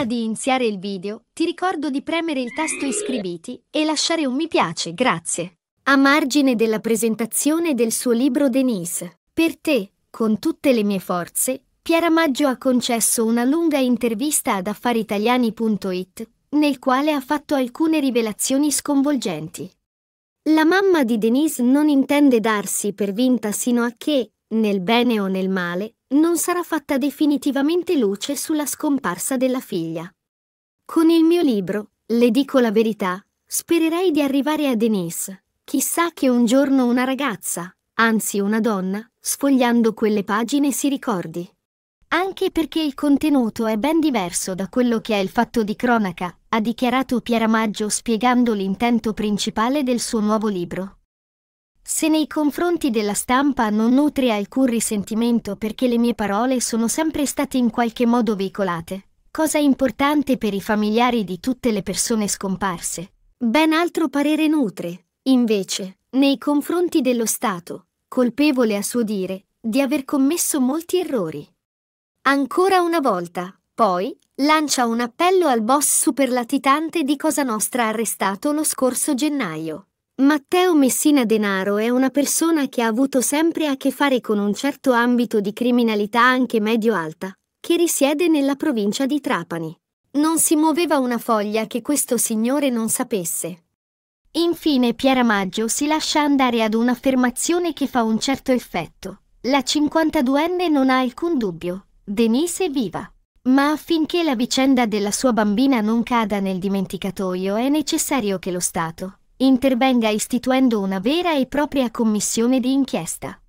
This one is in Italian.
Prima di iniziare il video, ti ricordo di premere il tasto iscriviti e lasciare un mi piace, grazie. A margine della presentazione del suo libro Denise, per te, con tutte le mie forze, Piera Maggio ha concesso una lunga intervista ad affaritaliani.it, nel quale ha fatto alcune rivelazioni sconvolgenti. La mamma di Denise non intende darsi per vinta sino a che, nel bene o nel male, non sarà fatta definitivamente luce sulla scomparsa della figlia. Con il mio libro, le dico la verità, spererei di arrivare a Denise. Chissà che un giorno una ragazza, anzi una donna, sfogliando quelle pagine si ricordi. Anche perché il contenuto è ben diverso da quello che è il fatto di cronaca, ha dichiarato Pieramaggio spiegando l'intento principale del suo nuovo libro. Se nei confronti della stampa non nutri alcun risentimento perché le mie parole sono sempre state in qualche modo veicolate, cosa importante per i familiari di tutte le persone scomparse, ben altro parere nutre, invece, nei confronti dello Stato, colpevole a suo dire, di aver commesso molti errori. Ancora una volta, poi, lancia un appello al boss superlatitante di Cosa Nostra arrestato lo scorso gennaio. Matteo Messina Denaro è una persona che ha avuto sempre a che fare con un certo ambito di criminalità anche medio-alta, che risiede nella provincia di Trapani. Non si muoveva una foglia che questo signore non sapesse. Infine Piera Maggio si lascia andare ad un'affermazione che fa un certo effetto. La 52enne non ha alcun dubbio. Denise è viva. Ma affinché la vicenda della sua bambina non cada nel dimenticatoio è necessario che lo Stato, intervenga istituendo una vera e propria commissione di inchiesta.